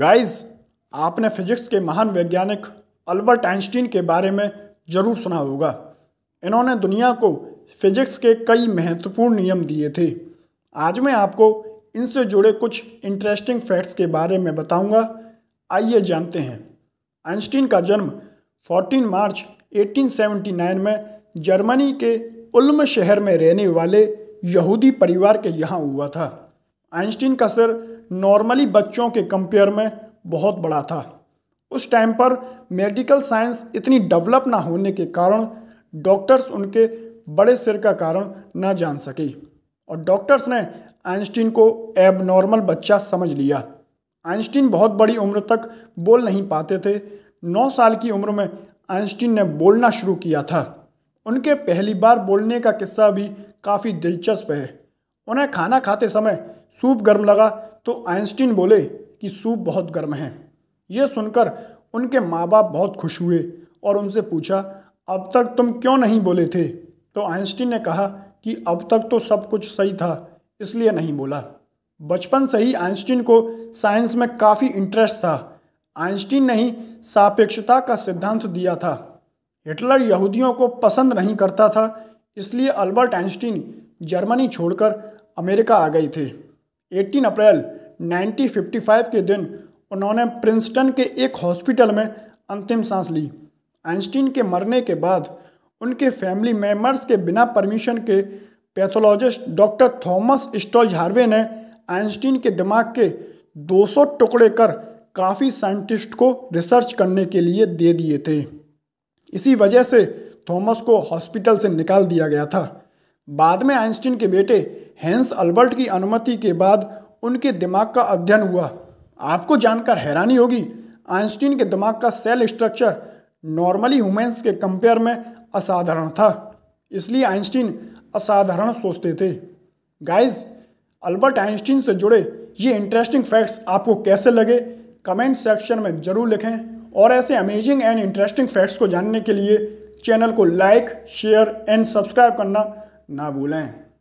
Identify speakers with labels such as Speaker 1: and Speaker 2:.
Speaker 1: guys आपने physics के महान वैज्ञानिक अल्बर्ट आइंस्टीन के बारे में जरूर सुना होगा इन्होंने दुनिया को फिजिक्स के कई महत्वपूर्ण नियम दिए थे आज मैं आपको इनसे जुड़े कुछ इंटरेस्टिंग फैक्ट्स के बारे में बताऊंगा आइए जानते हैं आइंस्टीन का जन्म 14 मार्च 1879 में जर्मनी के उल्म शहर में रहने वाले यहूदी परिवार के यहाँ हुआ था आइंस्टीन का सिर नॉर्मली बच्चों के कंपेयर में बहुत बड़ा था उस टाइम पर मेडिकल साइंस इतनी डेवलप ना होने के कारण डॉक्टर्स उनके बड़े सिर का कारण ना जान सके और डॉक्टर्स ने आइंस्टीन को एब नॉर्मल बच्चा समझ लिया आइंस्टीन बहुत बड़ी उम्र तक बोल नहीं पाते थे नौ साल की उम्र में आइंस्टीन ने बोलना शुरू किया था उनके पहली बार बोलने का किस्सा भी काफ़ी दिलचस्प है उन्हें खाना खाते समय सूप गर्म लगा तो आइंस्टीन बोले कि सूप बहुत गर्म है ये सुनकर उनके माँ बाप बहुत खुश हुए और उनसे पूछा अब तक तुम क्यों नहीं बोले थे तो आइंस्टीन ने कहा कि अब तक तो सब कुछ सही था इसलिए नहीं बोला बचपन से ही आइंस्टीन को साइंस में काफ़ी इंटरेस्ट था आइंस्टीन ने ही सापेक्षता का सिद्धांत दिया था हिटलर यहूदियों को पसंद नहीं करता था इसलिए अल्बर्ट आइंस्टीन जर्मनी छोड़कर अमेरिका आ गए थे 18 अप्रैल 1955 के दिन उन्होंने प्रिंसटन के एक हॉस्पिटल में अंतिम सांस ली आइंस्टीन के मरने के बाद उनके फैमिली मेम्बर्स के बिना परमिशन के pathologist doctor Thomas Stoltz Harvey ने आइंस्टीन के दिमाग के 200 टुकड़े कर काफ़ी साइंटिस्ट को रिसर्च करने के लिए दे दिए थे इसी वजह से थॉमस को हॉस्पिटल से निकाल दिया गया था बाद में आइंस्टीन के बेटे हैंस अल्बर्ट की अनुमति के बाद उनके दिमाग का अध्ययन हुआ आपको जानकर हैरानी होगी आइंस्टीन के दिमाग का सेल स्ट्रक्चर नॉर्मली हुमेंस के कंपेयर में असाधारण था इसलिए आइंस्टीन असाधारण सोचते थे गाइस अल्बर्ट आइंस्टीन से जुड़े ये इंटरेस्टिंग फैक्ट्स आपको कैसे लगे कमेंट सेक्शन में ज़रूर लिखें और ऐसे अमेजिंग एंड इंटरेस्टिंग फैक्ट्स को जानने के लिए चैनल को लाइक शेयर एंड सब्सक्राइब करना ना भूलें